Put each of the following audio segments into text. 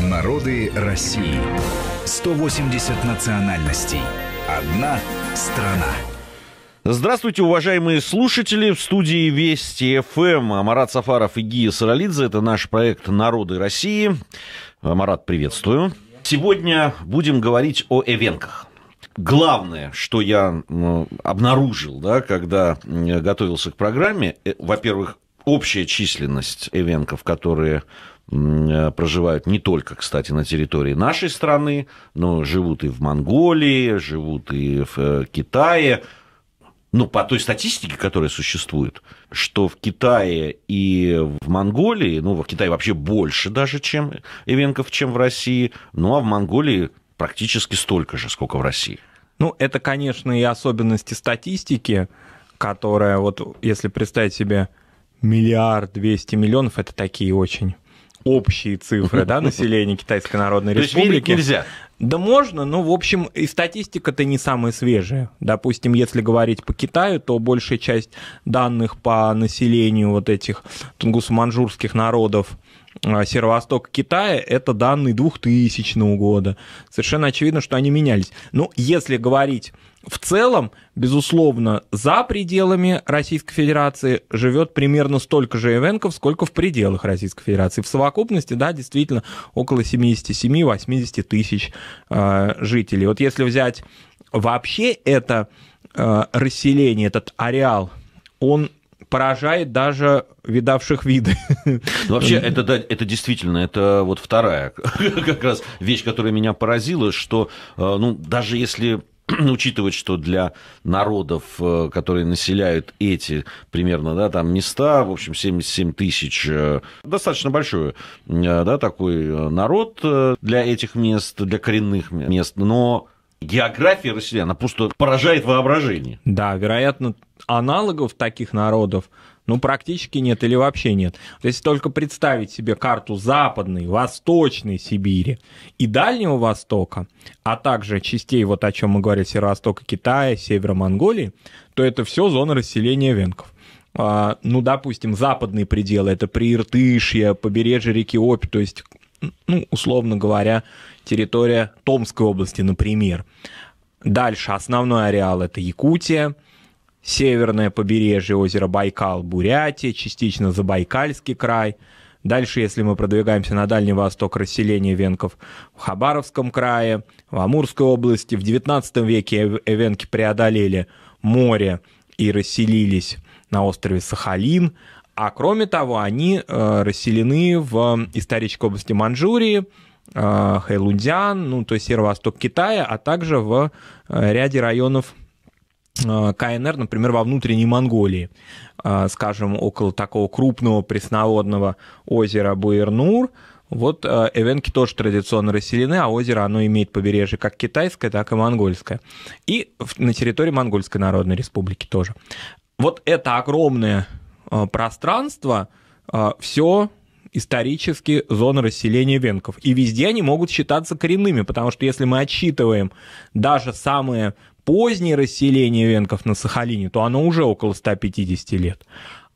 Народы России. 180 национальностей. Одна страна. Здравствуйте, уважаемые слушатели. В студии Вести ФМ эм. Марат Сафаров и Гия Саралидзе. Это наш проект «Народы России». Марат, приветствую. Сегодня будем говорить о эвенках главное, что я обнаружил, да, когда готовился к программе, э, во-первых, общая численность эвенков, которые Э, проживают не только, кстати, на территории нашей страны, но живут и в Монголии, живут и в э, Китае. Ну, по той статистике, которая существует, что в Китае и в Монголии, ну, в Китае вообще больше даже, чем ивенков, чем в России, ну, а в Монголии практически столько же, сколько в России. Ну, это, конечно, и особенности статистики, которая, вот если представить себе миллиард двести миллионов, это такие очень общие цифры да, населения Китайской Народной Республики. нельзя? Да можно, но, ну, в общем, и статистика-то не самая свежая. Допустим, если говорить по Китаю, то большая часть данных по населению вот этих тунгусо-манжурских народов а, северо восток Китая, это данные 2000 года. Совершенно очевидно, что они менялись. Но если говорить в целом, безусловно, за пределами Российской Федерации живет примерно столько же ивенков, сколько в пределах Российской Федерации. В совокупности, да, действительно, около 77-80 тысяч э, жителей. Вот если взять вообще это э, расселение, этот ареал, он поражает даже видавших виды. Ну, вообще, это, да, это действительно, это вот вторая как раз вещь, которая меня поразила, что э, ну, даже если учитывать, что для народов, э, которые населяют эти примерно, да, там места, в общем, 77 тысяч, э, достаточно большой, да, такой народ для этих мест, для коренных мест, но География россиян, просто поражает воображение. Да, вероятно, аналогов таких народов ну, практически нет или вообще нет. То есть только представить себе карту Западной, Восточной Сибири и Дальнего Востока, а также частей, вот о чем мы говорили, Северо-Востока Китая, северо Монголии, то это все зона расселения венков а, ну, допустим, западные пределы, это Прииртышье, побережье реки Обь, то есть, ну, условно говоря, территория Томской области, например. Дальше основной ареал это Якутия, северное побережье озера Байкал, Бурятия, частично Забайкальский край. Дальше, если мы продвигаемся на Дальний Восток, расселение венков в Хабаровском крае, в Амурской области. В XIX веке э, венки преодолели море и расселились на острове Сахалин. А кроме того, они э, расселены в э, исторической области Манчжурии, Э, Хэйлунцзян, ну, то есть северо-восток Китая, а также в э, ряде районов э, КНР, например, во внутренней Монголии, скажем, около такого крупного пресноводного озера Буэрнур, вот эвенки тоже традиционно расселены, а озеро, оно имеет побережье как китайское, так и монгольское. И на территории Монгольской Народной Республики тоже. Вот это огромное пространство, все исторически зоны расселения венков. И везде они могут считаться коренными, потому что если мы отсчитываем даже самые позднее расселение венков на Сахалине, то оно уже около 150 лет.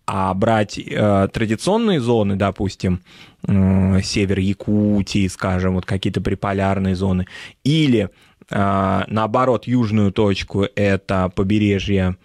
А брать э, традиционные зоны, допустим, э, север Якутии, скажем, вот какие-то приполярные зоны, или э, наоборот южную точку, это побережье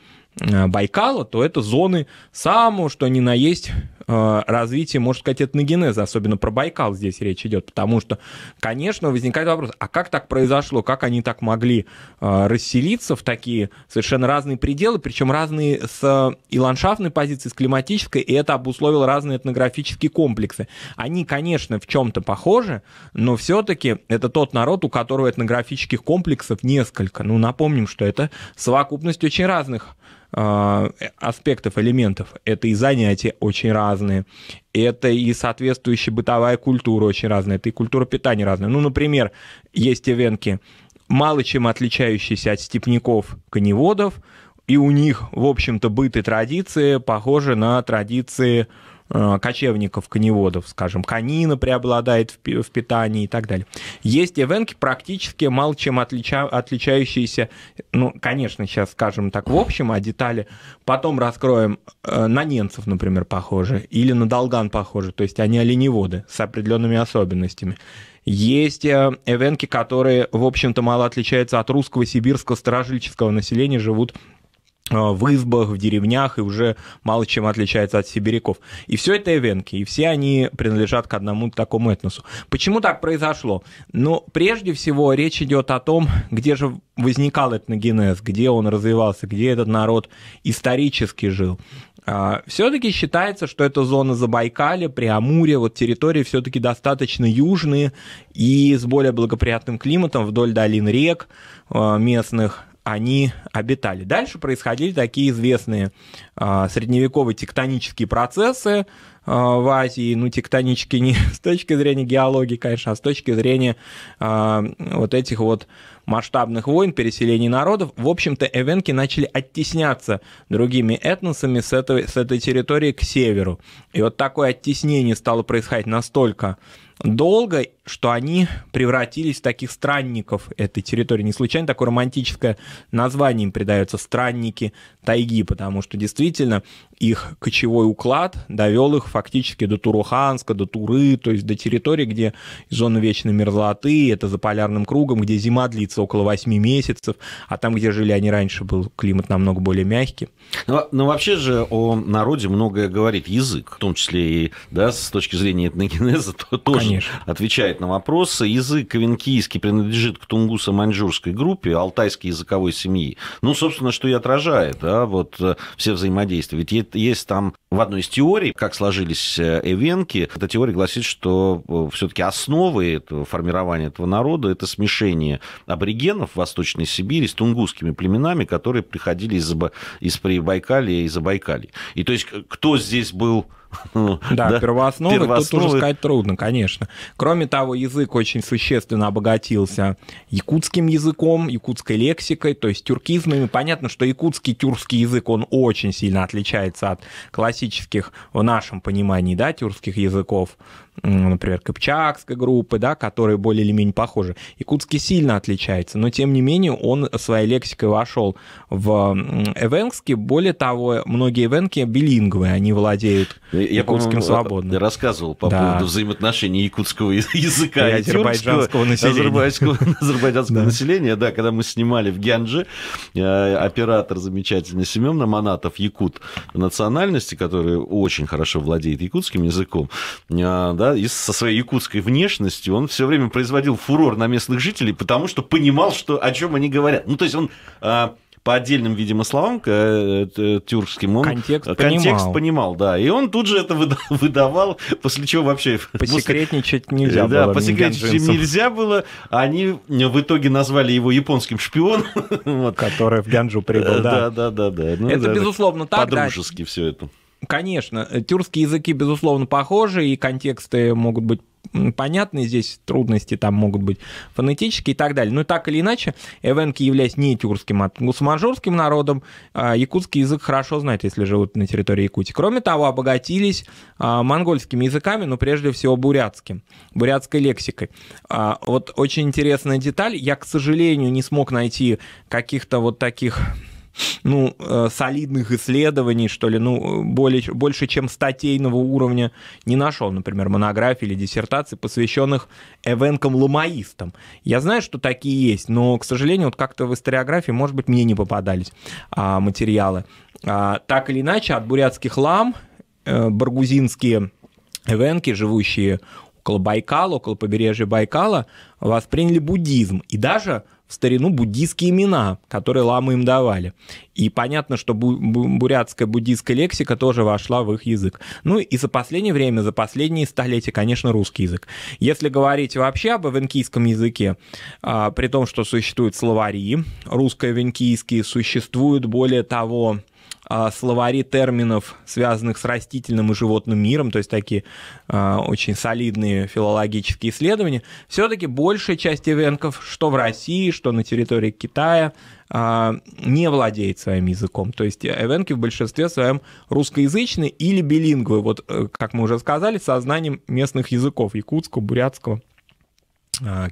э, Байкала, то это зоны самого, что ни на есть Э, развития, может сказать, этногенеза, особенно про Байкал здесь речь идет, потому что, конечно, возникает вопрос, а как так произошло, как они так могли э, расселиться в такие совершенно разные пределы, причем разные с э, и ландшафтной позиции, с климатической, и это обусловило разные этнографические комплексы. Они, конечно, в чем-то похожи, но все-таки это тот народ, у которого этнографических комплексов несколько. Ну, напомним, что это совокупность очень разных а, аспектов, элементов. Это и занятия очень разные, это и соответствующая бытовая культура очень разная, это и культура питания разная. Ну, например, есть ивенки, мало чем отличающиеся от степняков-коневодов, и у них, в общем-то, быт и традиции похожи на традиции Э, кочевников, коневодов, скажем, конина преобладает в, в питании и так далее. Есть эвенки, практически мало чем отлича, отличающиеся, ну, конечно, сейчас скажем так в общем, а детали потом раскроем, э, на ненцев, например, похожи, или на долган похожи, то есть они оленеводы с определенными особенностями. Есть э, эвенки, которые, в общем-то, мало отличаются от русского сибирского старожильческого населения, живут Э, в избах, в деревнях и уже мало чем отличается от сибиряков. И все это эвенки, и все они принадлежат к одному такому этносу. Почему так произошло? Ну, прежде всего, речь идет о том, где же возникал этногенез, где он развивался, где этот народ исторически жил. А, все-таки считается, что это зона Забайкалья, Приамурья, вот территории все-таки достаточно южные и с более благоприятным климатом вдоль долин рек э, местных они обитали. Дальше происходили такие известные а, средневековые тектонические процессы а, в Азии, ну, тектонические не с точки зрения геологии, конечно, а с точки зрения а, вот этих вот масштабных войн, переселений народов. В общем-то, эвенки начали оттесняться другими этносами с этой, с этой территории к северу. И вот такое оттеснение стало происходить настолько долго что они превратились в таких странников этой территории. Не случайно такое романтическое название им придается «странники тайги», потому что действительно их кочевой уклад довел их фактически до Туруханска, до Туры, то есть до территории, где зона вечной мерзлоты, это за полярным кругом, где зима длится около 8 месяцев, а там, где жили они раньше, был климат намного более мягкий. Но, ну, а, но ну, вообще же о народе многое говорит язык, в том числе и да, с точки зрения этногенеза, то, тоже Конечно. отвечает отвечает на вопросы. Язык кавенкийский принадлежит к тунгусо-маньчжурской группе, алтайской языковой семьи. Ну, собственно, что и отражает, да, вот э, все взаимодействия. Ведь есть там в одной из теорий, как сложились э, эвенки, эта теория гласит, что э, все-таки основы этого, формирования этого народа – это смешение аборигенов Восточной Сибири с тунгусскими племенами, которые приходили из, из Прибайкалия и Забайкалия. И то есть кто здесь был Да, первоосновы тут уже сказать трудно, конечно. Кроме того, язык очень существенно обогатился якутским языком, якутской лексикой, то есть тюркизмами. Понятно, что якутский тюркский язык, он очень сильно отличается от классических, в нашем понимании, да, тюркских языков например, Копчакской группы, да, которые более или менее похожи. Якутский сильно отличается, но тем не менее он своей лексикой вошел в эвенский. Более того, многие эвенки билинговые, они владеют Я, якутским э, свободно. Я рассказывал по да. поводу взаимоотношений якутского языка и, и азербайджанского населения. Азербайджанского, азербайджанского да. населения, да, когда мы снимали в Гянже, э, оператор замечательный Семен Наманатов, якут национальности, который очень хорошо владеет якутским языком, э, да, да, и со своей якутской внешностью, он все время производил фурор на местных жителей, потому что понимал, что, о чем они говорят. Ну, то есть он а, по отдельным, видимо, словам э, э, тюркским, он контекст, контекст понимал. понимал, да. И он тут же это выдавал, после чего вообще... Посекретничать после... нельзя было. Да, посекретничать нельзя было. Они в итоге назвали его японским шпионом. Который в Ганджу прибыл, э, да. Да, да, да. Ну, это безусловно так, По-дружески все это. Конечно, э, тюркские языки, безусловно, похожи, и контексты могут быть понятны, здесь трудности там могут быть фонетические и так далее. Но так или иначе, эвенки, являясь не тюркским, а гусмажорским народом, а, якутский язык хорошо знают, если живут на территории Якутии. Кроме того, обогатились а, монгольскими языками, но прежде всего бурятским, бурятской лексикой. А, вот очень интересная деталь. Я, к сожалению, не смог найти каких-то вот таких ну, э, солидных исследований, что ли, ну, более, больше, чем статейного уровня не нашел, например, монографий или диссертаций, посвященных эвенкам-ломаистам. Я знаю, что такие есть, но, к сожалению, вот как-то в историографии, может быть, мне не попадались а, материалы. А, так или иначе, от бурятских лам э, баргузинские эвенки, живущие около Байкала, около побережья Байкала, восприняли буддизм и даже в старину буддийские имена, которые ламы им давали. И понятно, что бу- бу- бурятская буддийская лексика тоже вошла в их язык. Ну и за последнее время, за последние столетия, конечно, русский язык. Если говорить вообще об авенкийском языке, а, при том, что существуют словари русско-авенкийские, существуют более того, а, словари терминов, связанных с растительным и животным миром, то есть такие а, очень солидные филологические исследования, все-таки большая часть ивенков, что в России, что на территории Китая, а, не владеет своим языком. То есть эвенки в большинстве своем русскоязычные или билингвы, вот, э, как мы уже сказали, со знанием местных языков, якутского, бурятского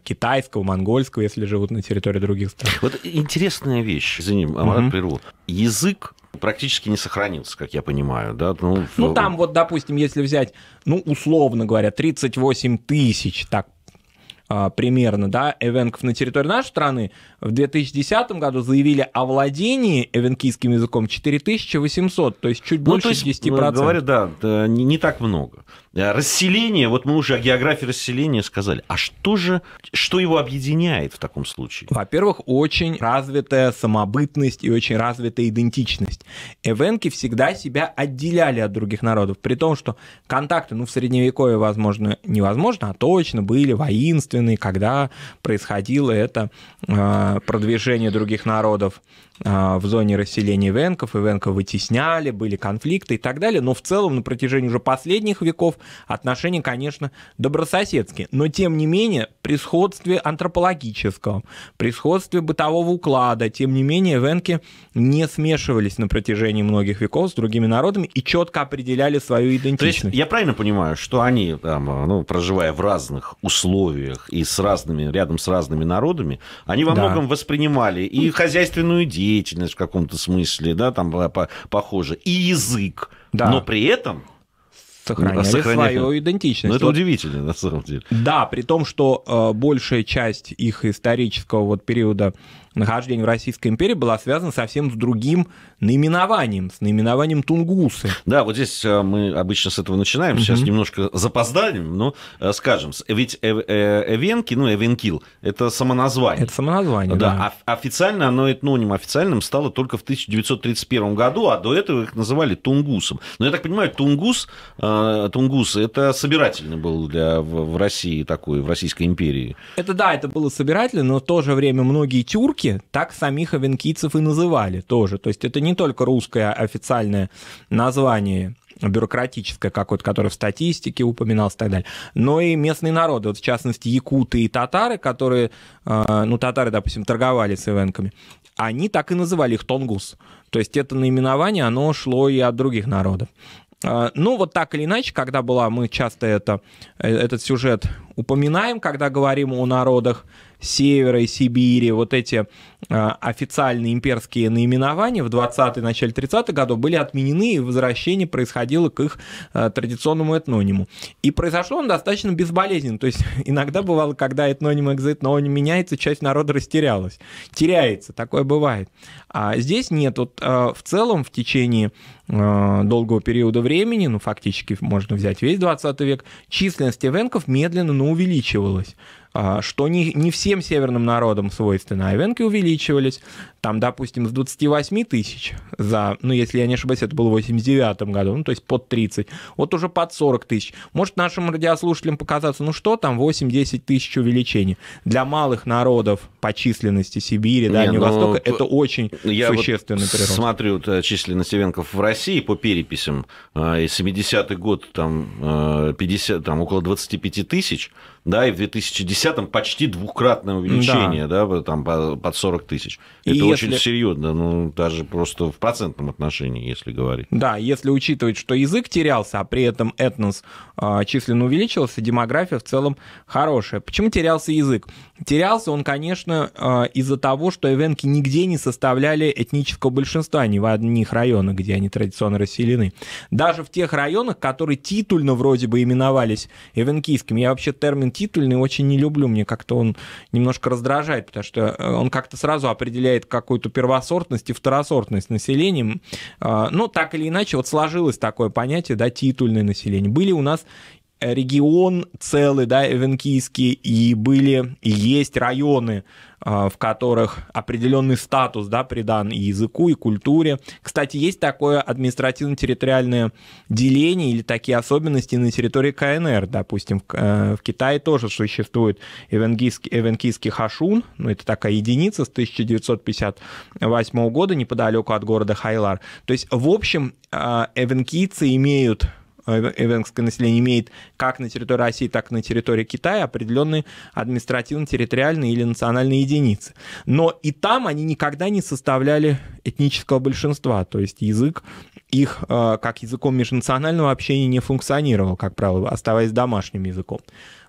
китайского, монгольского, если живут на территории других стран. Вот интересная вещь, извини, Амарат угу. прерву. Язык практически не сохранился, как я понимаю, да? Ну, ну там вот, допустим, если взять, ну, условно говоря, 38 тысяч, так а, примерно, да, эвенков на территории нашей страны, в 2010 году заявили о владении эвенкийским языком 4800, то есть чуть ну, больше то есть, 10%. Э, Говорю, да, да не, не так много. Э, расселение, вот мы уже о географии расселения сказали. А что же, что его объединяет в таком случае? Во-первых, очень развитая самобытность и очень развитая идентичность. Эвенки всегда себя отделяли от других народов, при том, что контакты, ну, в Средневековье, возможно, невозможно, а точно были воинственные, когда происходило это э, продвижение других народов а, в зоне расселения венков, и венков вытесняли, были конфликты и так далее. Но в целом на протяжении уже последних веков отношения, конечно, добрососедские. Но тем не менее, при сходстве антропологическом, при сходстве бытового уклада, тем не менее, венки не смешивались на протяжении многих веков с другими народами и четко определяли свою идентичность. То есть я правильно понимаю, что они, там, ну, проживая в разных условиях и с разными, рядом с разными народами, они во да. многом воспринимали и ну, хозяйственную идею, деятельность в каком-то смысле, да, там похоже, и язык. Да. Но при этом сохраняли, а сохраняли. свою идентичность. Но ну, это вот, удивительно, на самом деле. Да, при том, что э, большая часть их исторического вот периода нахождения в Российской империи была связана совсем с другим наименованием, с наименованием тунгусы. Да, вот здесь э, мы обычно с этого начинаем, сейчас угу. немножко запозданием, но э, скажем, ведь э, Эвенки, ну, Эвенкил, это самоназвание. Это самоназвание, да. да. А, официально оно этноним официальным стало только в 1931 году, а до этого их называли тунгусом. Но я так понимаю, тунгус Э, Тунгусы – это собирательный был для, в России такой, в Российской империи. Это да, это было собирательно, но в то же время многие тюрки так самих овенкийцев и называли тоже. То есть это не только русское официальное название бюрократическое как вот которое в статистике упоминалось и так далее, но и местные народы, вот в частности якуты и татары, которые, э, ну, татары, допустим, торговали с ивенками, они так и называли их тонгус. То есть это наименование, оно шло и от других народов. А, ну, вот так или иначе, когда была, мы часто это, э, этот сюжет упоминаем, когда говорим о народах Севера и Сибири, вот эти а, официальные имперские наименования в 20-е, начале 30-х годов были отменены, и возвращение происходило к их а, традиционному этнониму. И произошло он достаточно безболезненно. То есть иногда бывало, когда этноним он меняется, часть народа растерялась. Теряется, такое бывает. А здесь нет. Вот а, в целом в течение долгого периода времени, ну, фактически можно взять весь 20 век, численность эвенков медленно, но увеличивалась. А, что не, не всем северным народам свойственно, а венки увеличивались, там, допустим, с 28 тысяч за, ну, если я не ошибаюсь, это было в 89 году, ну, то есть под 30, вот уже под 40 тысяч. Может нашим радиослушателям показаться, ну, что там, 8-10 тысяч увеличения. Для малых народов по численности Сибири, Дальнего ну, Востока, это очень я существенный вот прирост. смотрю вот, э, численность ивенков в России по переписям, э, и 70-й год там, 50, э, там около 25 тысяч, да, и в 2010-м почти двукратное увеличение, да, да там под 40 тысяч. Это и если... очень серьезно, ну, даже просто в процентном отношении, если говорить. Да, если учитывать, что язык терялся, а при этом этнос э, численно увеличился, демография в целом хорошая. Почему терялся язык? Терялся он, конечно, э, из-за того, что эвенки нигде не составляли этнического большинства, ни в одних районах, где они традиционно расселены. Даже в тех районах, которые титульно вроде бы именовались эвенкийскими. Я вообще термин титульный очень не люблю, мне как-то он немножко раздражает, потому что э, он как-то сразу определяет какую-то первосортность и второсортность населением. Э, но так или иначе, вот сложилось такое понятие, да, титульное население. Были у нас регион целый, да, Эвенкийский, и были, и есть районы, а, в которых определенный статус, да, придан и языку, и культуре. Кстати, есть такое административно-территориальное деление или такие особенности на территории КНР, допустим, в э, Китае тоже существует эвенкийский эвенкийский хашун, ну, это такая единица с 1958 года неподалеку от города Хайлар. То есть, в общем, а, эвенкийцы имеют Э, венгерское население имеет как на территории России, так и на территории Китая определенные административно-территориальные или национальные единицы. Но и там они никогда не составляли этнического большинства, то есть язык их э, как языком межнационального общения не функционировал, как правило, оставаясь домашним языком.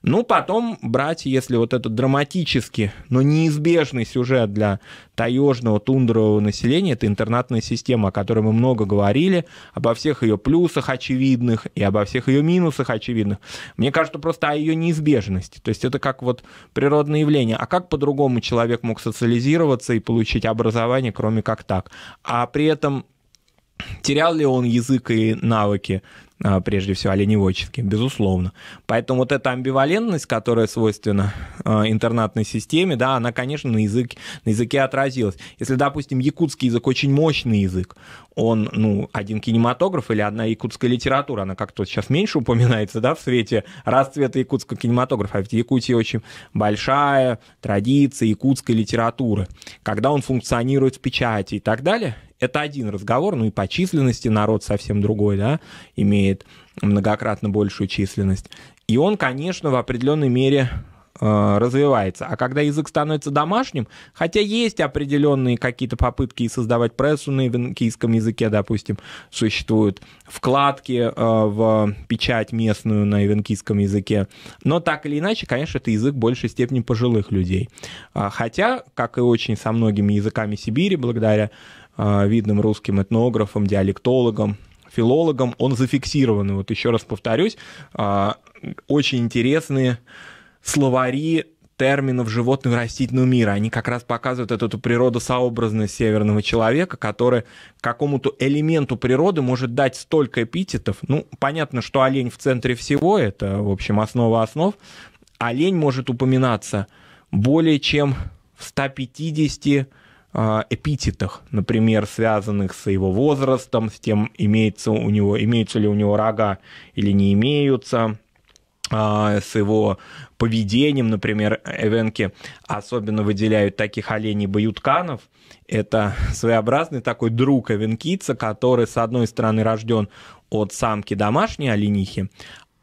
Ну, потом брать, если вот этот драматический, но неизбежный сюжет для таежного тундрового населения, это интернатная система, о которой мы много говорили, обо всех ее плюсах очевидных и обо всех ее минусах очевидных. Мне кажется, просто о ее неизбежности. То есть это как вот природное явление. А как по-другому человек мог социализироваться и получить образование, кроме как так? А при этом терял ли он язык и навыки а, прежде всего оленеводческих, безусловно. Поэтому вот эта амбивалентность, которая свойственна а, интернатной системе, да, она, конечно, на, языке, на языке отразилась. Если, допустим, якутский язык очень мощный язык, он, ну, один кинематограф или одна якутская литература, она как-то сейчас меньше упоминается, да, в свете расцвета якутского кинематографа, а ведь Якутия очень большая традиция якутской литературы, когда он функционирует в печати и так далее – это один разговор, ну и по численности народ совсем другой, да, имеет многократно большую численность. И он, конечно, в определенной мере э, развивается. А когда язык становится домашним, хотя есть определенные какие-то попытки создавать прессу на ивенкийском языке, допустим, существуют вкладки э, в печать местную на ивенкийском языке, но так или иначе, конечно, это язык в большей степени пожилых людей. А, хотя, как и очень со многими языками Сибири, благодаря а, видным русским этнографом, диалектологом, филологом. Он зафиксирован. Вот еще раз повторюсь, а, очень интересные словари терминов животного и растительного мира. Они как раз показывают эту, природу природосообразность северного человека, который какому-то элементу природы может дать столько эпитетов. Ну, понятно, что олень в центре всего, это, в общем, основа основ. Олень может упоминаться более чем в 150 а, эпитетах, например, связанных с его возрастом, с тем, имеется у него, имеются ли у него рога или не имеются, а, с его поведением, например, эвенки особенно выделяют таких оленей баютканов. Это своеобразный такой друг эвенкица, который, с одной стороны, рожден от самки домашней оленихи,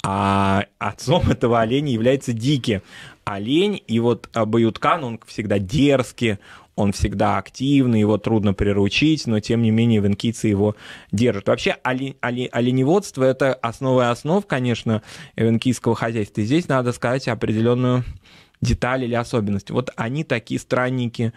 а отцом этого оленя является дикий олень, и вот Баюткан, он всегда дерзкий, он всегда активный, его трудно приручить, но тем не менее венкийцы его держат. Вообще оли, оли, оленеводство – это основа и основ, конечно, венкийского э, хозяйства. И здесь надо сказать определенную деталь или особенность. Вот они такие странники,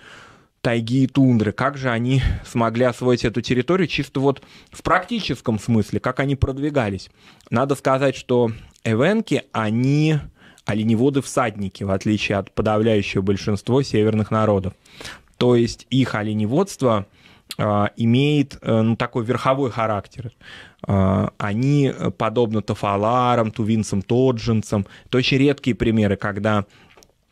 тайги и тундры. Как же они смогли освоить эту территорию чисто вот в практическом смысле, как они продвигались? Надо сказать, что эвенки, они оленеводы-всадники, в отличие от подавляющего большинства северных народов. То есть их оленеводство а, имеет э, ну, такой верховой характер. А, они, э, подобно тафаларам, тувинцам, тоджинцам, это очень редкие примеры, когда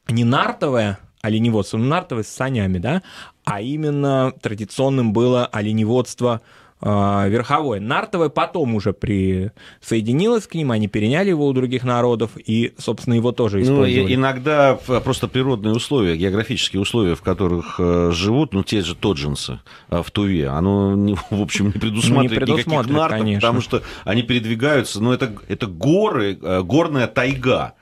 не нартовое оленеводство, но ну, нартовое с санями, да, а именно традиционным было оленеводство – Э, верховой. Нартовая потом уже присоединилась к ним, они переняли его у других народов и, собственно, его тоже ну, использовали. Ну, иногда просто природные условия, географические условия, в которых э, живут, ну, те же тоджинцы э, в Туве, оно, в общем, не предусматривает, не предусматривает никаких нартов, конечно. потому что они передвигаются, ну, это, это горы, горная тайга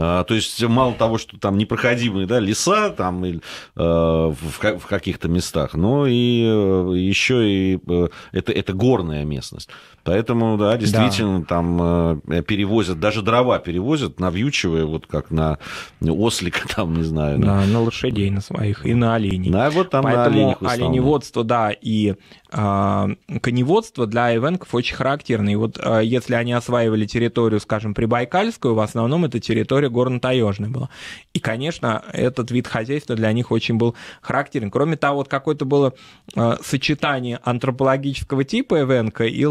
а, то есть мало того, что там непроходимые да, леса там, э, в каких-то местах, но и э, еще и э, это, это горная местность. Поэтому, да, действительно, да. там перевозят, даже дрова перевозят, навьючивая, вот как на ослика, там, не знаю. Да, на, на лошадей на своих и на оленей. на вот там Поэтому на оленях оленеводство, да, и а, коневодство для айвенков очень характерно. И вот а, если они осваивали территорию, скажем, прибайкальскую, в основном это территория горно-таежная была. И, конечно, этот вид хозяйства для них очень был характерен. Кроме того, вот какое-то было а, сочетание антропологического типа эвенка и,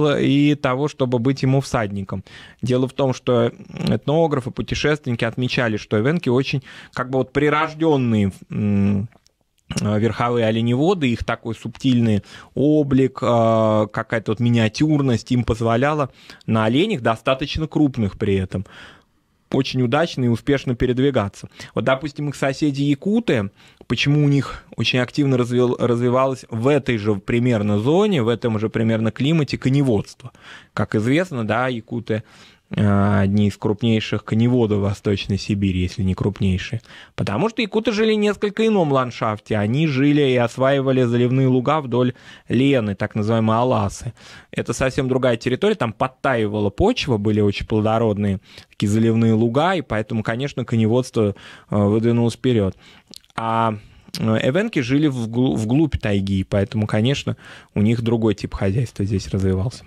и того, чтобы быть ему всадником. Дело в том, что этнографы, путешественники отмечали, что эвенки очень как бы вот прирожденные Э, верховые оленеводы, их такой субтильный облик, э, какая-то вот миниатюрность им позволяла на оленях, достаточно крупных при этом, очень удачно и успешно передвигаться. Вот, допустим, их соседи якуты, почему у них очень активно развил, развивалось в этой же примерно зоне, в этом же примерно климате коневодство. Как известно, да, якуты Э, одни из крупнейших коневодов Восточной Сибири, если не крупнейшие. Потому что якуты жили несколько ином ландшафте. Они жили и осваивали заливные луга вдоль Лены, так называемые Аласы. Это совсем другая территория, там подтаивала почва, были очень плодородные такие заливные луга, и поэтому, конечно, коневодство э, выдвинулось вперед. А э, Эвенки жили вглубь, вглубь тайги, поэтому, конечно, у них другой тип хозяйства здесь развивался.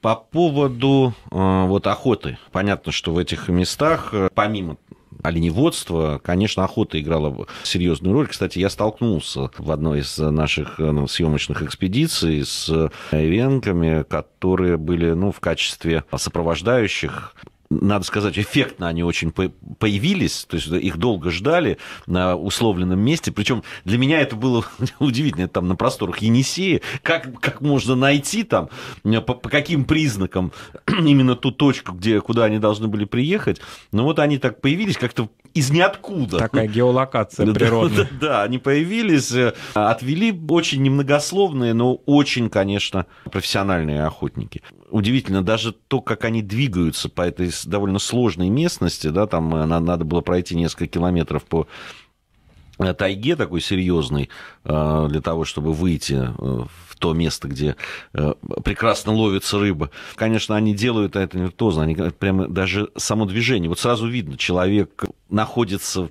По поводу э, вот охоты. Понятно, что в этих местах, э, помимо оленеводство, конечно, охота играла серьезную роль. Кстати, я столкнулся в одной из наших э, ну, съемочных экспедиций с ивенками, э, которые были ну, в качестве сопровождающих надо сказать, эффектно они очень появились, то есть их долго ждали на условленном месте. Причем для меня это было удивительно, это там на просторах Енисея, как, как можно найти там, э, по, по каким признакам именно ту точку, где, куда они должны были приехать. Но ну вот они так появились, как-то из ниоткуда. Такая геолокация природная. Да, они появились, э, отвели очень немногословные, но очень, конечно, профессиональные охотники. Удивительно, даже то, как они двигаются по этой довольно сложной местности, да, там э, надо было пройти несколько километров по э, тайге такой серьезный для того, чтобы выйти в то место, где э, прекрасно ловится рыба. Конечно, они делают это не виртуозно, они прямо даже само движение. Вот сразу видно, человек находится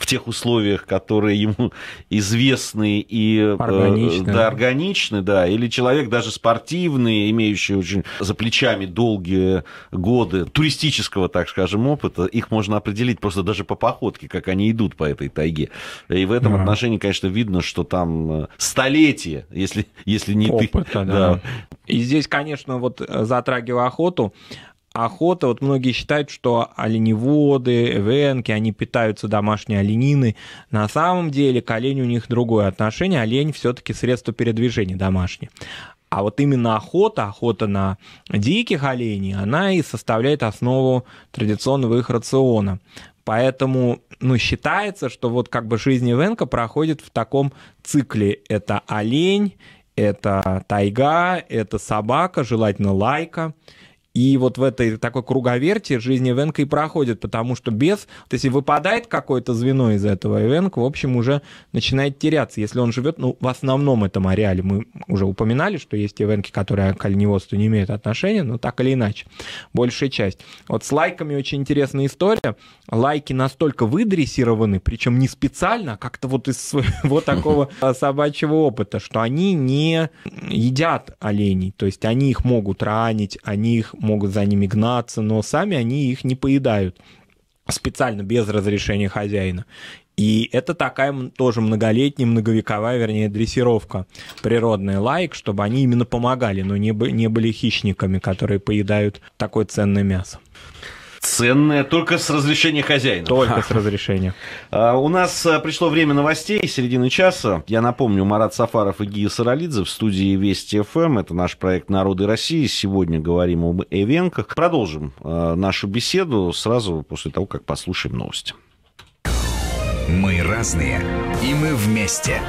в тех условиях, которые ему известны и э, органичны, да, органичны, да, или человек даже спортивный, имеющий очень за плечами долгие годы туристического, так скажем, опыта, их можно определить просто даже по походке, как они идут по этой тайге. И в этом да. отношении, конечно, видно, что там э, столетие, если, если не Опыта, ты. Да. Да. И здесь, конечно, вот затрагивая охоту, охота, вот многие считают, что оленеводы, венки, они питаются домашней оленины. На самом деле к оленю у них другое отношение. Олень все-таки средство передвижения домашнее. А вот именно охота, охота на диких оленей, она и составляет основу традиционного их рациона. Поэтому ну, считается, что вот как бы жизнь венка проходит в таком цикле. Это олень, это тайга, это собака, желательно лайка – и вот в этой такой круговерте жизни Ивенка и проходит, потому что без, вот если выпадает какое-то звено из этого, Ивенка, в общем, уже начинает теряться. Если он живет, ну, в основном этом ареале, мы уже упоминали, что есть венки, которые к оленеводству не имеют отношения, но так или иначе, большая часть. Вот с лайками очень интересная история. Лайки настолько выдрессированы, причем не специально, а как-то вот из своего такого а, собачьего опыта, что они не едят оленей, то есть они их могут ранить, они их могут за ними гнаться, но сами они их не поедают специально без разрешения хозяина. И это такая тоже многолетняя, многовековая, вернее, дрессировка. Природный лайк, чтобы они именно помогали, но не, не были хищниками, которые поедают такое ценное мясо ценное только с разрешения хозяина. Только с разрешения. А, у нас э, пришло время новостей, середины часа. Я напомню, Марат Сафаров и Гия Саралидзе в студии Вести ФМ. Это наш проект «Народы России». Сегодня говорим об эвенках. Продолжим э, нашу беседу сразу после того, как послушаем новости. Мы разные, и мы вместе.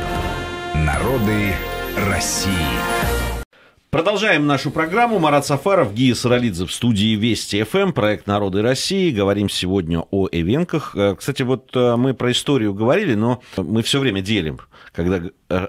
Народы России. Продолжаем нашу программу. Марат Сафаров, Гия Саралидзе в студии Вести ФМ, проект «Народы России». Говорим сегодня о эвенках. Э, кстати, вот э, мы про историю говорили, но мы все время делим когда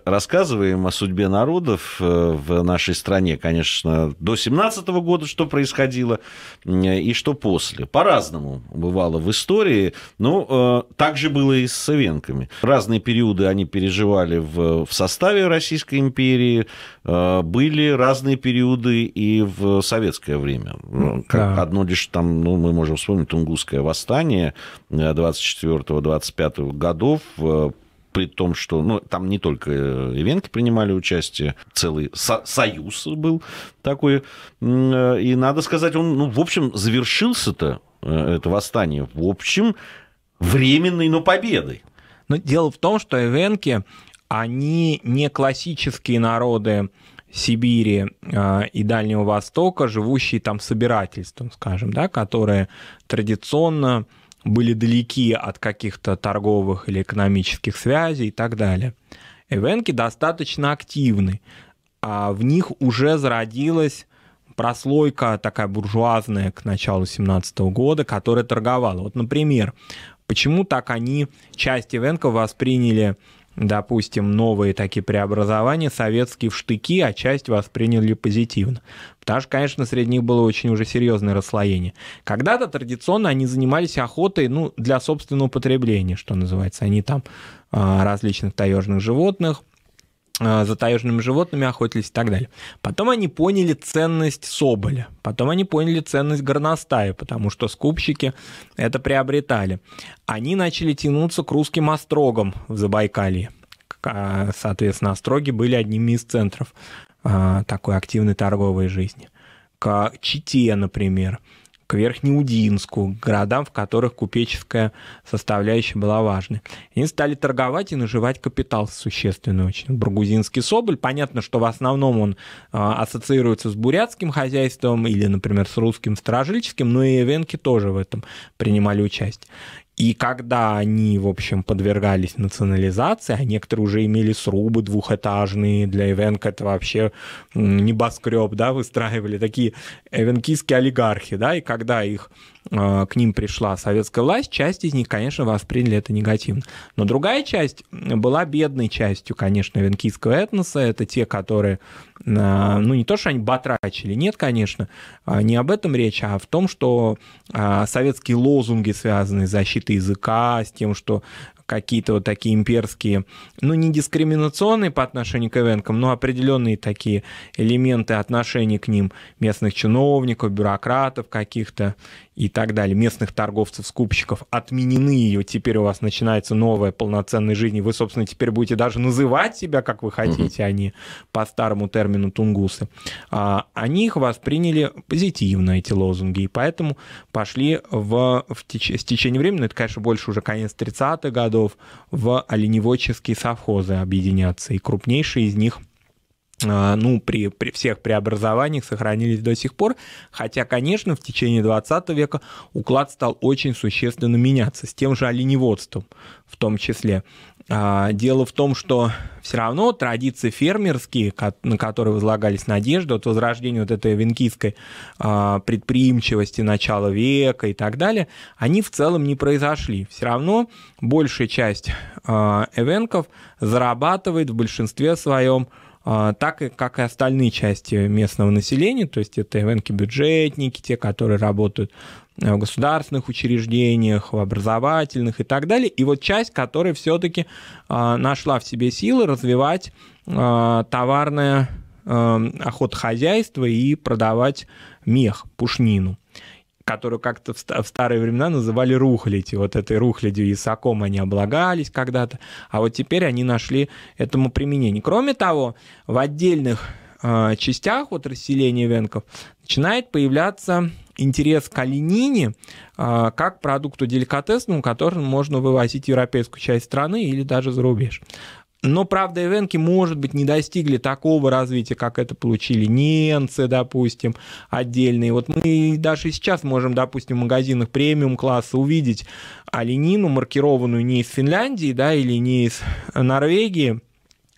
рассказываем о судьбе народов э, в нашей стране, конечно, до 17 года, что происходило и что после. По-разному бывало в истории, но э, так же было и с Савенками. Разные периоды они переживали в, составе Российской империи, э, были разные периоды и в советское время. Ну, да. Одно лишь там, ну, мы можем вспомнить Тунгусское восстание 24-25 годов, при том, что ну, там не только э, ивенки принимали участие, целый со- союз был такой. Э, и надо сказать, он, ну, в общем, завершился-то э, это восстание, в общем, временной, но победой. Но дело в том, что ивенки, они не классические народы Сибири и Дальнего Востока, живущие там собирательством, скажем, да, которые традиционно были далеки от каких-то торговых или экономических связей и так далее. Эвенки достаточно активны, а в них уже зародилась прослойка такая буржуазная к началу 17 года, которая торговала. Вот, например, почему так они, часть Ивенков восприняли, допустим, новые такие преобразования советские в штыки, а часть восприняли позитивно? Потому что, конечно, среди них было очень уже серьезное расслоение. Когда-то традиционно они занимались охотой ну, для собственного потребления, что называется. Они там а, различных таежных животных, а, за таежными животными охотились и так далее. Потом они поняли ценность соболя, потом они поняли ценность горностая, потому что скупщики это приобретали. Они начали тянуться к русским острогам в Забайкалье. А, соответственно, остроги были одними из центров а, такой активной торговой жизни. К Чите, например, к Верхнеудинску, к городам, в которых купеческая составляющая была важной. Они стали торговать и наживать капитал существенный очень. Баргузинский соболь, понятно, что в основном он а, ассоциируется с бурятским хозяйством или, например, с русским стражильческим, но и венки тоже в этом принимали участие. И когда они, в общем, подвергались национализации, а некоторые уже имели срубы двухэтажные, для Эвенка это вообще небоскреб, да, выстраивали такие эвенкийские олигархи, да, и когда их Э, к ним пришла советская власть, часть из них, конечно, восприняли это негативно. Но другая часть была бедной частью, конечно, венкийского этноса. Это те, которые, э, ну, не то, что они батрачили, нет, конечно, а, не об этом речь, а в том, что а, советские лозунги, связанные с защитой языка, с тем, что какие-то вот такие имперские, ну, не дискриминационные по отношению к эвенкам, но определенные такие элементы отношений к ним местных чиновников, бюрократов каких-то и так далее, местных торговцев, скупщиков, отменены ее, теперь у вас начинается новая полноценная жизнь, и вы, собственно, теперь будете даже называть себя, как вы хотите, mm а не по старому термину тунгусы. А, они их восприняли позитивно, эти лозунги, и поэтому пошли в, в теч- с течением времени, это, конечно, больше уже конец 30-х годов, в оленеводческие совхозы объединяться, и крупнейшие из них – а, ну, при, при всех преобразованиях сохранились до сих пор, хотя, конечно, в течение 20 века уклад стал очень существенно меняться, с тем же оленеводством в том числе. А, дело в том, что все равно традиции фермерские, на которые возлагались надежды от возрождения вот этой венкийской а, предприимчивости начала века и так далее, они в целом не произошли. Все равно большая часть эвенков зарабатывает в большинстве своем а, так и как и остальные части местного населения, то есть это ивенки-бюджетники, те, которые работают э, в государственных учреждениях, в образовательных и так далее. И вот часть, которая все-таки а, нашла в себе силы развивать а, товарное эм, охотохозяйство и продавать мех, пушнину которую как-то в старые времена называли рухлядью. Вот этой рухлядью ясаком они облагались когда-то, а вот теперь они нашли этому применение. Кроме того, в отдельных э, частях вот расселения венков начинает появляться интерес к оленине э, как продукту деликатесному, который можно вывозить в европейскую часть страны или даже за рубеж. Но, правда, ивенки, может быть, не достигли такого развития, как это получили немцы, допустим, отдельные. Вот мы даже сейчас можем, допустим, в магазинах премиум-класса увидеть оленину, маркированную не из Финляндии, да, или не из Норвегии,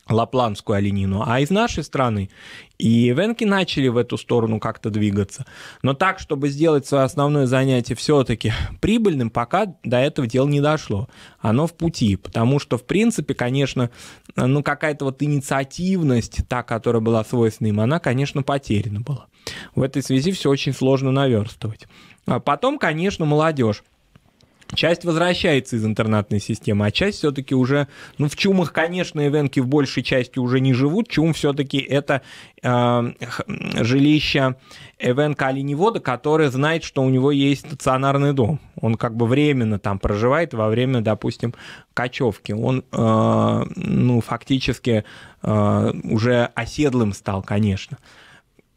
лапландскую оленину, а из нашей страны. И венки начали в эту сторону как-то двигаться. Но так, чтобы сделать свое основное занятие все-таки прибыльным, пока до этого дела не дошло. Оно в пути, потому что, в принципе, конечно, ну какая-то вот инициативность, та, которая была свойственна им, она, конечно, потеряна была. В этой связи все очень сложно наверстывать. А потом, конечно, молодежь Часть возвращается из интернатной системы, а часть все-таки уже, ну, в чумах, конечно, ивенки в большей части уже не живут. Чум все-таки это э, жилище эвенка оленевода, который знает, что у него есть стационарный дом. Он как бы временно там проживает во время, допустим, кочевки. Он, э, ну, фактически э, уже оседлым стал, конечно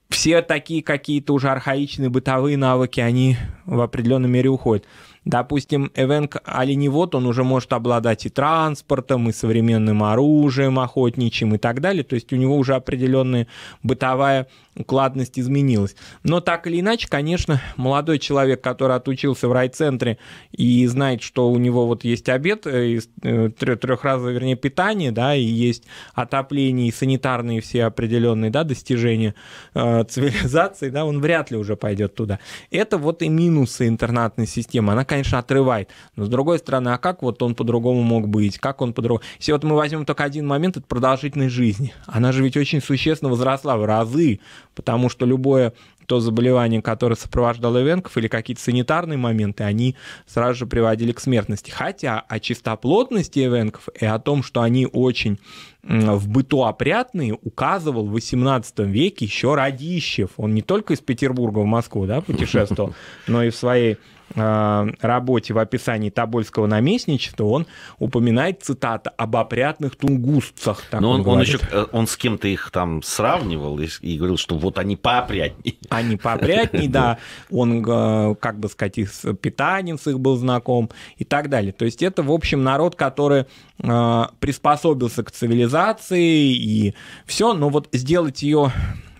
все такие какие-то уже архаичные бытовые навыки, они в определенной мере уходят. Допустим, Эвенк оленевод, а он уже может обладать и транспортом, и современным оружием охотничьим и так далее. То есть у него уже определенная бытовая укладность изменилась. Но так или иначе, конечно, молодой человек, который отучился в райцентре и знает, что у него вот есть обед, э, э, трехразовое, вернее, питание, да, и есть отопление и санитарные все определенные, да, достижения э, цивилизации, да, он вряд ли уже пойдет туда. Это вот и минусы интернатной системы. Она, конечно, конечно, отрывает. Но с другой стороны, а как вот он по-другому мог быть? Как он по-другому? Если вот мы возьмем только один момент, это продолжительность жизни. Она же ведь очень существенно возросла в разы, потому что любое то заболевание, которое сопровождало Ивенков, или какие-то санитарные моменты, они сразу же приводили к смертности. Хотя о чистоплотности Ивенков и о том, что они очень в быту опрятные указывал в 18 веке еще Радищев. Он не только из Петербурга в Москву да, путешествовал, но и в своей а, работе в описании Тобольского наместничества он упоминает цитата об опрятных тунгусцах. Но он, он, он еще э, он с кем-то их там сравнивал и, и говорил, что вот они поопрятнее. Они поопрятнее, да. Он, э, как бы сказать, их питанием с их был знаком и так далее. То есть это, в общем, народ, который а, приспособился к цивилизации цивилизации и все, но вот сделать ее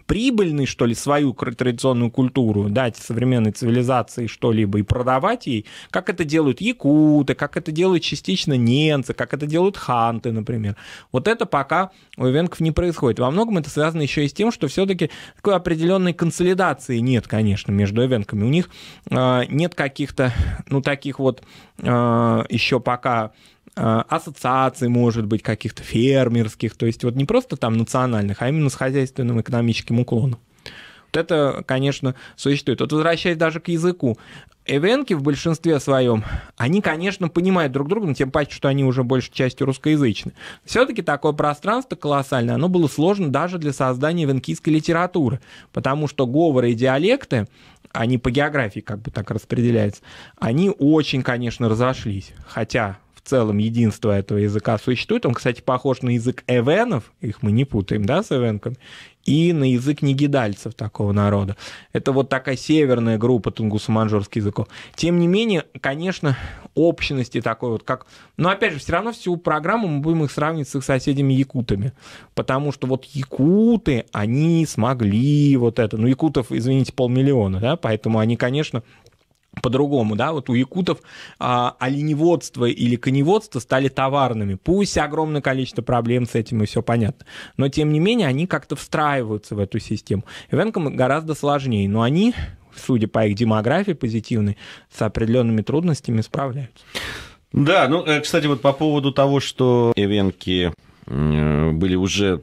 прибыльной, что ли, свою традиционную культуру, дать современной цивилизации что-либо и продавать ей, как это делают якуты, как это делают частично немцы, как это делают ханты, например. Вот это пока у венков не происходит. Во многом это связано еще и с тем, что все-таки такой определенной консолидации нет, конечно, между венками. У них э, нет каких-то, ну, таких вот э, еще пока Э, ассоциаций, может быть, каких-то фермерских, то есть вот не просто там национальных, а именно с хозяйственным экономическим уклоном. Вот это, конечно, существует. Вот возвращаясь даже к языку, эвенки в большинстве своем, они, конечно, понимают друг друга, но тем паче, что они уже большей частью русскоязычны. Все-таки такое пространство колоссальное, оно было сложно даже для создания эвенкийской литературы, потому что говоры и диалекты, они по географии как бы так распределяются, они очень, конечно, разошлись. Хотя в целом единство этого языка существует. Он, кстати, похож на язык эвенов, их мы не путаем, да, с эвенками, и на язык негидальцев такого народа. Это вот такая северная группа тунгусо-манжурских языков. Тем не менее, конечно, общности такой вот, как... Но, опять же, все равно всю программу мы будем их сравнивать с их соседями якутами, потому что вот якуты, они смогли вот это... Ну, якутов, извините, полмиллиона, да, поэтому они, конечно, по-другому, да, вот у якутов а, оленеводство или коневодство стали товарными. Пусть огромное количество проблем с этим, и все понятно. Но, тем не менее, они как-то встраиваются в эту систему. Ивенкам гораздо сложнее, но они, судя по их демографии позитивной, с определенными трудностями справляются. Да, ну, э, кстати, вот по поводу того, что эвенки э, были уже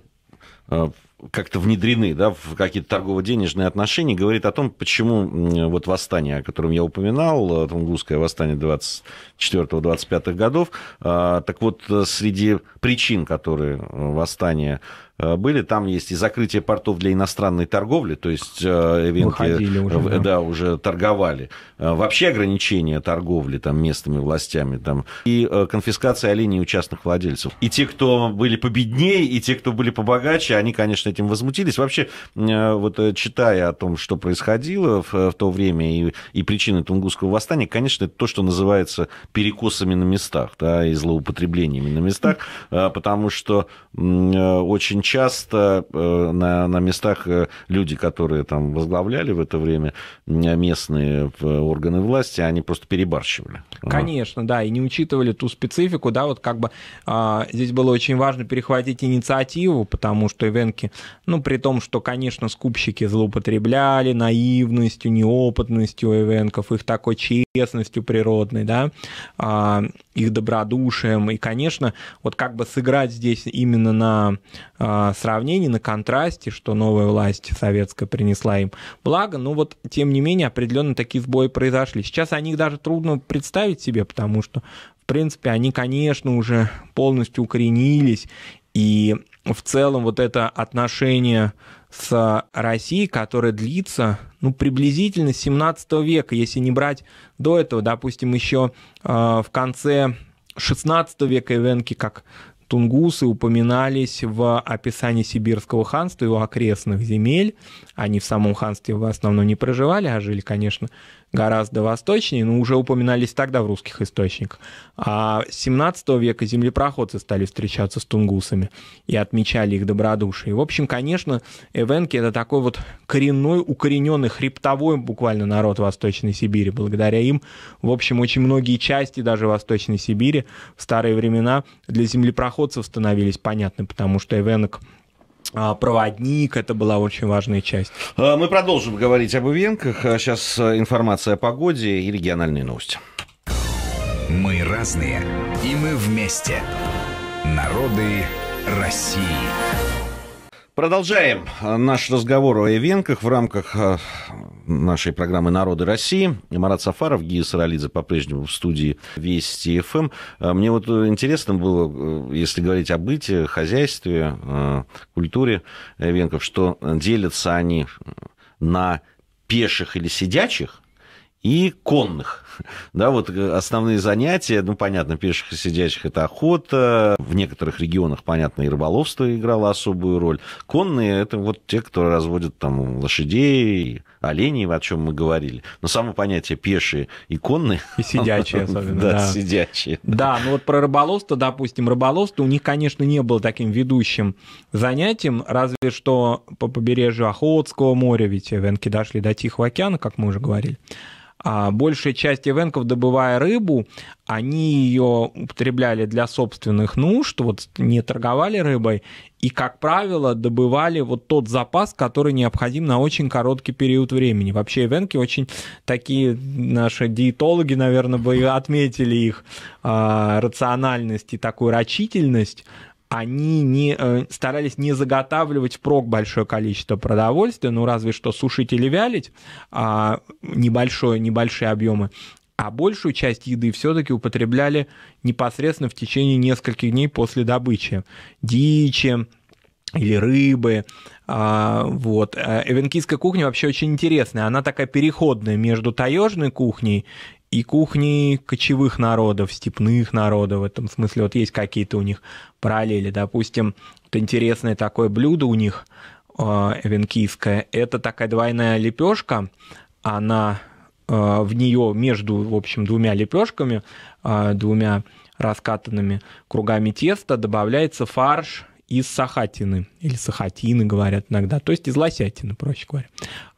э, как-то внедрены да, в какие-то торгово-денежные отношения, говорит о том, почему вот восстание, о котором я упоминал, э, тунгусское восстание 24-25 годов, а, так вот э, среди причин, которые э, восстание Э, были. Там есть и закрытие портов для иностранной торговли, то есть э, эвенты уже, да. Да, уже торговали. Э, вообще ограничения торговли там, местными властями. Там, и конфискация оленей у частных владельцев. И те, кто были победнее, и те, кто были побогаче, они, конечно, этим возмутились. Вообще, вот читая о том, что происходило в, в то время и, и причины Тунгусского восстания, конечно, это то, что называется перекосами на местах да, и злоупотреблениями на местах, потому что очень часто э, на, на местах э, люди, которые там возглавляли в это время местные органы власти, они просто перебарщивали. Конечно, да, и не учитывали ту специфику, да, вот как бы а, здесь было очень важно перехватить инициативу, потому что ивенки, ну, при том, что, конечно, скупщики злоупотребляли наивностью, неопытностью ивенков, их такой честностью природной, да, а, их добродушием. И, конечно, вот как бы сыграть здесь именно на э, сравнении, на контрасте, что новая власть советская принесла им благо, но вот, тем не менее, определенно такие сбои произошли. Сейчас о них даже трудно представить себе, потому что, в принципе, они, конечно, уже полностью укоренились, и в целом вот это отношение с Россией, которая длится ну, приблизительно с 17 века, если не брать до этого, допустим, еще э, в конце 16 века ивенки, как тунгусы упоминались в описании сибирского ханства и его окрестных земель. Они в самом ханстве в основном не проживали, а жили, конечно, гораздо восточнее, но уже упоминались тогда в русских источниках. А с 17 века землепроходцы стали встречаться с тунгусами и отмечали их добродушие. В общем, конечно, эвенки — это такой вот коренной, укорененный, хребтовой буквально народ Восточной Сибири. Благодаря им, в общем, очень многие части даже Восточной Сибири в старые времена для землепроходцев становились понятны, потому что эвенок — а, проводник, это была очень важная часть. А, мы продолжим говорить об ивенках. Сейчас а, информация о погоде и региональные новости. Мы разные, и мы вместе. Народы России. Продолжаем э, наш разговор о ивенках в рамках э, нашей программы «Народы России». Марат Сафаров, Гия Саралидзе по-прежнему в студии Вести ФМ. Э, мне вот интересно было, если говорить о быте, хозяйстве, культуре ивенков, что делятся они на пеших или сидячих и конных. Да, вот э, основные занятия, ну, понятно, пеших и сидящих это охота. В некоторых регионах, понятно, и рыболовство играло особую роль. Конные – это вот те, кто разводят там лошадей, оленей, о чем мы говорили. Но само понятие пешие и конные. И сидячие особенно. Да, да, сидячие. Да, ну вот про рыболовство, допустим, рыболовство у них, конечно, не было таким ведущим занятием, разве что по побережью Охотского моря, ведь венки дошли до Тихого океана, как мы уже говорили. А большая часть ивенков, добывая рыбу, они ее употребляли для собственных нужд, вот не торговали рыбой, и, как правило, добывали вот тот запас, который необходим на очень короткий период времени. Вообще ивенки очень такие, наши диетологи, наверное, бы отметили их э, рациональность и такую рачительность, они не, э, старались не заготавливать впрок большое количество продовольствия, ну разве что сушить или вялить а, небольшое, небольшие объемы, а большую часть еды все-таки употребляли непосредственно в течение нескольких дней после добычи. Дичи, или рыбы. А, вот. Э, эвенкийская кухня вообще очень интересная. Она такая переходная между таежной кухней и кухни кочевых народов, степных народов, в этом смысле вот есть какие-то у них параллели. Допустим, вот интересное такое блюдо у них э, венкийское, это такая двойная лепешка, она э, в нее между, в общем, двумя лепешками, э, двумя раскатанными кругами теста добавляется фарш из Сахатины, или Сахатины, говорят иногда, то есть из лосятины, проще говоря.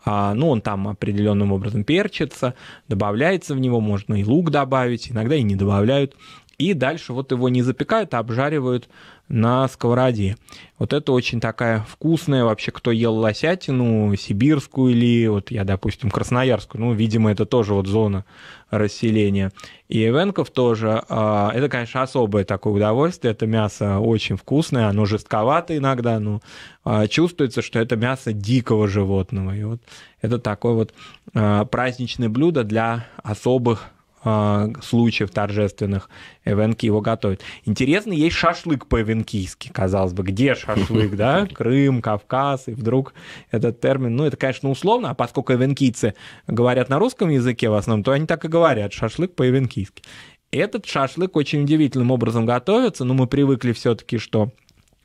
А, ну, он там определенным образом перчится, добавляется в него, можно и лук добавить, иногда и не добавляют. И дальше вот его не запекают, а обжаривают на сковороде. Вот это очень такая вкусная вообще, кто ел лосятину, сибирскую или вот я, допустим, красноярскую, ну, видимо, это тоже вот зона расселения. И венков тоже, а, это, конечно, особое такое удовольствие, это мясо очень вкусное, оно жестковато иногда, но а, чувствуется, что это мясо дикого животного. И вот это такое вот а, праздничное блюдо для особых а, случаев торжественных венки его готовят. Интересно, есть шашлык по-венкийски, казалось бы. Где шашлык, да? Крым, Кавказ, и вдруг этот термин, ну, это, конечно, условно, а поскольку венкийцы говорят на русском языке в основном, то они так и говорят, шашлык по-венкийски. Этот шашлык очень удивительным образом готовится, но мы привыкли все-таки, что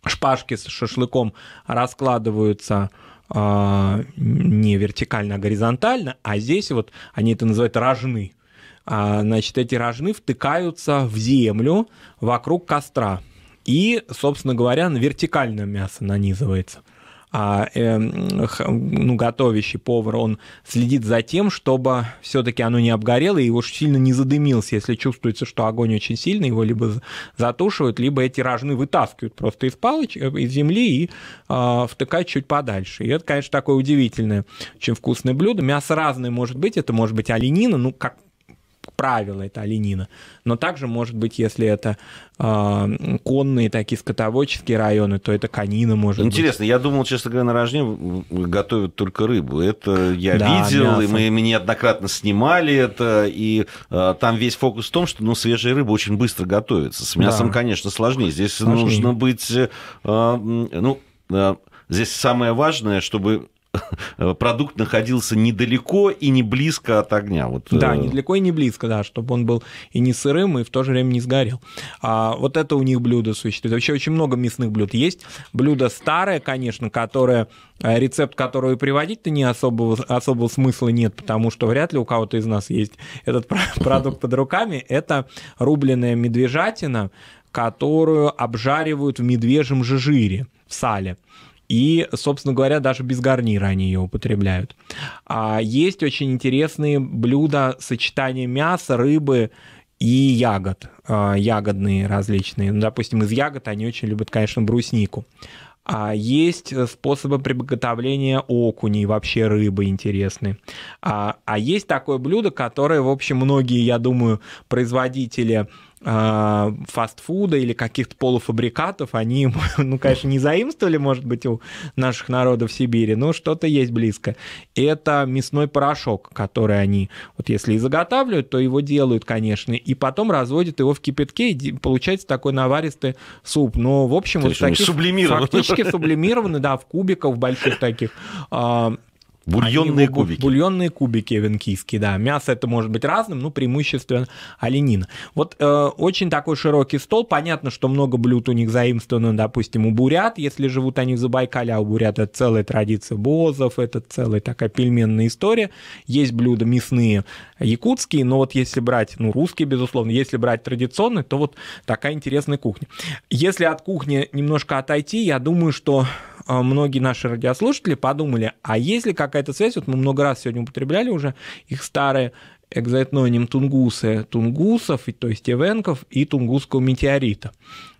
шпажки с шашлыком раскладываются э, не вертикально, а горизонтально, а здесь вот они это называют рожны. А, значит, эти рожны втыкаются в землю вокруг костра. И, собственно говоря, вертикально мясо нанизывается а э, ну, готовящий повар, он следит за тем, чтобы все-таки оно не обгорело и его сильно не задымился Если чувствуется, что огонь очень сильный, его либо затушивают, либо эти рожны вытаскивают просто из палочки э, из земли и э, втыкают чуть подальше. И это, конечно, такое удивительное, очень вкусное блюдо. Мясо разное может быть, это может быть оленина, ну, как правило, это оленина. Но также, может быть, если это э, конные такие скотоводческие районы, то это конина может Интересно, быть. я думал, честно говоря, на рожне готовят только рыбу. Это я да, видел, мясо. и мы, мы неоднократно снимали это, и э, там весь фокус в том, что ну, свежая рыба очень быстро готовится. С мясом, да. конечно, сложнее. Здесь сложнее. нужно быть... Э, ну, э, здесь самое важное, чтобы продукт находился недалеко и не близко от огня. Вот, да, э, недалеко и не близко, да, чтобы он был и не сырым, и в то же время не сгорел. А, вот это у них блюдо существует. Вообще очень много мясных блюд есть. Блюдо старое, конечно, которое э, рецепт которого приводить-то не особого, особого смысла нет, потому что вряд ли у кого-то из нас есть этот продукт под руками. Это рубленая медвежатина, которую обжаривают в медвежьем же жире, в сале. И, собственно говоря, даже без гарнира они ее употребляют. А есть очень интересные блюда сочетание мяса, рыбы и ягод, а, ягодные различные. Ну, допустим, из ягод они очень любят, конечно, бруснику. А есть способы приготовления окуней, вообще рыбы интересные. А, а есть такое блюдо, которое, в общем, многие, я думаю, производители Э, фастфуда или каких-то полуфабрикатов, они, ну, конечно, не заимствовали, может быть, у наших народов Сибири, но что-то есть близко. И это мясной порошок, который они, вот если и заготавливают, то его делают, конечно, и потом разводят его в кипятке, и получается такой наваристый суп. Но, в общем, то вот таких... Сублимированы. Фактически сублимированы, да, в кубиков больших таких а, Бульонные Они, кубики. Бульонные кубики венкийские, да. Мясо это может быть разным, но преимущественно оленина. Вот э, очень такой широкий стол. Понятно, что много блюд у них заимствовано, допустим, у бурят, если живут они в Забайкале, а у бурят это целая традиция бозов, это целая такая пельменная история. Есть блюда мясные якутские, но вот если брать, ну, русские, безусловно, если брать традиционные, то вот такая интересная кухня. Если от кухни немножко отойти, я думаю, что а, многие наши радиослушатели подумали, а есть ли какая-то связь, вот мы много раз сегодня употребляли уже их старые экзоэтноним тунгусы, тунгусов, то есть эвенков и тунгусского метеорита.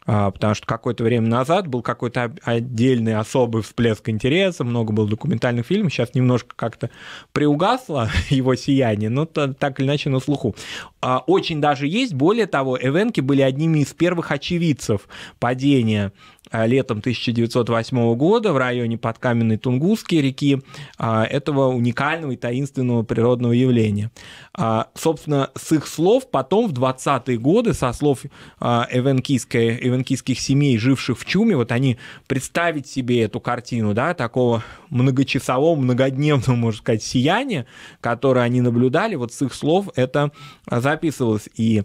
А, потому что какое-то время назад был какой-то отдельный особый всплеск интереса, много было документальных фильмов, сейчас немножко как-то приугасло его сияние, но так или иначе на слуху. А, очень даже есть, более того, эвенки были одними из первых очевидцев падения а, летом 1908 года в районе под Каменной Тунгуски реки а, этого уникального и таинственного природного явления. А, собственно, с их слов потом в 20-е годы, со слов эвенкийских семей, живших в Чуме, вот они представить себе эту картину, да, такого многочасового, многодневного, можно сказать, сияния, которое они наблюдали, вот с их слов это записывалось. И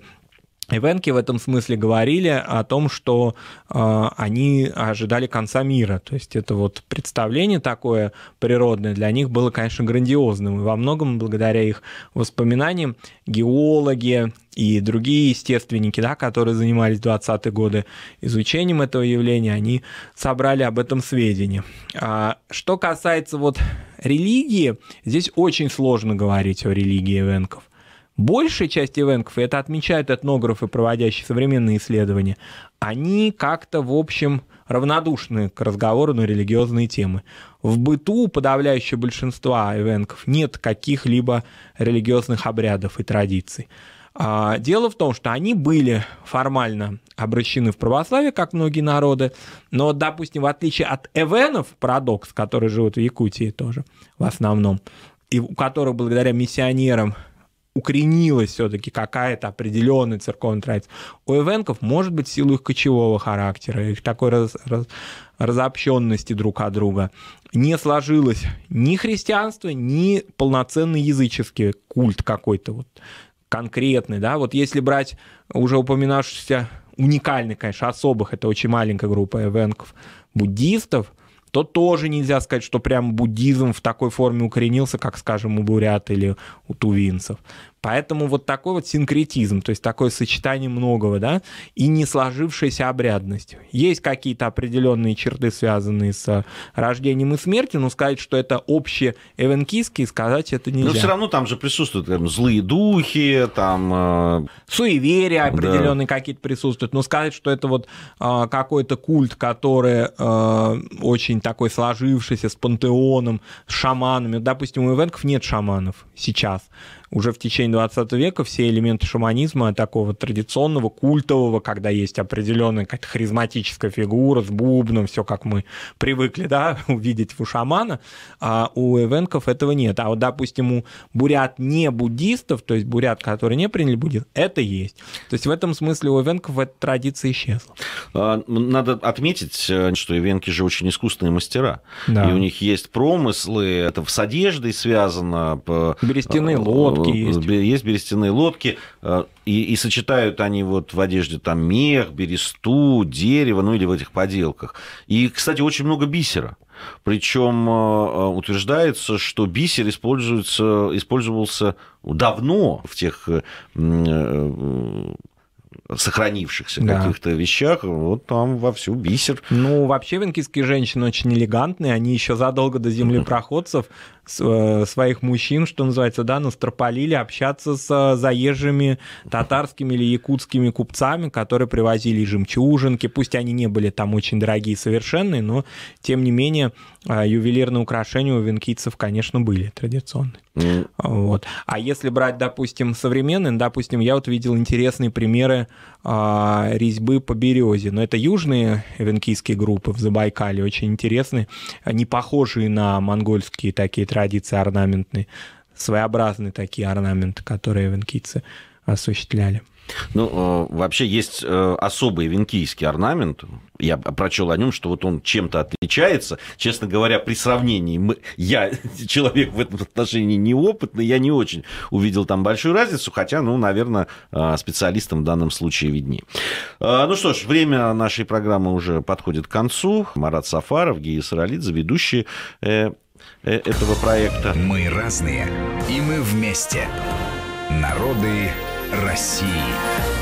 Ивенки в этом смысле говорили о том, что э, они ожидали конца мира. То есть это вот представление такое природное для них было, конечно, грандиозным. И во многом благодаря их воспоминаниям геологи и другие естественники, да, которые занимались в 20-е годы изучением этого явления, они собрали об этом сведения. А, что касается вот религии, здесь очень сложно говорить о религии Ивенков большая часть ивенков, и это отмечают этнографы, проводящие современные исследования, они как-то, в общем, равнодушны к разговору на религиозные темы. В быту подавляющее большинство большинства ивенков нет каких-либо религиозных обрядов и традиций. А, дело в том, что они были формально обращены в православие, как многие народы, но, допустим, в отличие от эвенов, парадокс, которые живут в Якутии тоже в основном, и у которых благодаря миссионерам укоренилась все-таки какая-то определенная церковная традиция. У эвенков может быть силу их кочевого характера, их такой раз, раз, разобщенности друг от друга. Не сложилось ни христианство, ни полноценный языческий культ какой-то вот конкретный, да, вот если брать уже упоминавшихся уникальных, конечно, особых, это очень маленькая группа эвенков, буддистов – то тоже нельзя сказать, что прям буддизм в такой форме укоренился, как, скажем, у бурят или у тувинцев. Поэтому вот такой вот синкретизм, то есть такое сочетание многого, да, и не сложившаяся обрядность. Есть какие-то определенные черты, связанные с а, рождением и смертью, но сказать, что это общие эвенкийские, сказать это нельзя. Но все равно там же присутствуют там, злые духи, там... А, Суеверия определенные да. какие-то присутствуют, но сказать, что это вот э, какой-то культ, который э, очень такой сложившийся, с пантеоном, с шаманами. Допустим, у эвенков нет шаманов сейчас уже в течение 20 века все элементы шаманизма такого традиционного, культового, когда есть определенная какая-то харизматическая фигура с бубном, все как мы привыкли да, увидеть у шамана, а у эвенков этого нет. А вот, допустим, у бурят не буддистов, то есть бурят, которые не приняли буддизм, это есть. То есть в этом смысле у эвенков эта традиция исчезла. А, надо отметить, э, что эвенки же очень искусственные мастера. Да. И у них есть промыслы, это с одеждой связано. Берестяные э, лодки лодки есть. Есть берестяные лодки, э, и, и сочетают они вот в одежде там мех, бересту, дерево, ну или в этих поделках. И, кстати, очень много бисера. Причем э, э, утверждается, что бисер используется, использовался давно в тех сохранившихся да. каких-то вещах, вот там вовсю бисер. Ну, вообще венкийские женщины очень элегантные, они еще задолго до землепроходцев э, своих мужчин, что называется, да, настропалили общаться с э, заезжими татарскими или якутскими купцами, которые привозили жемчужинки, пусть они не были там очень дорогие совершенные, но, тем не менее, э, ювелирные украшения у венкийцев, конечно, были традиционные. Mm. Вот. А если брать, допустим, современные, допустим, я вот видел интересные примеры а, резьбы по березе. Но это южные венкийские группы в Забайкале, очень интересные, не похожие на монгольские такие традиции орнаментные, своеобразные такие орнаменты, которые венкийцы осуществляли. Ну, э, вообще есть э, особый венкийский орнамент. Я прочел о нем, что вот он чем-то отличается. Честно говоря, при сравнении, мы, я человек в этом отношении неопытный, я не очень увидел там большую разницу, хотя, ну, наверное, э, специалистам в данном случае виднее. Ну что ж, время нашей программы уже подходит к концу. Марат Сафаров, Гия Саралидзе, ведущие этого проекта. Мы разные, и мы вместе. Народы России.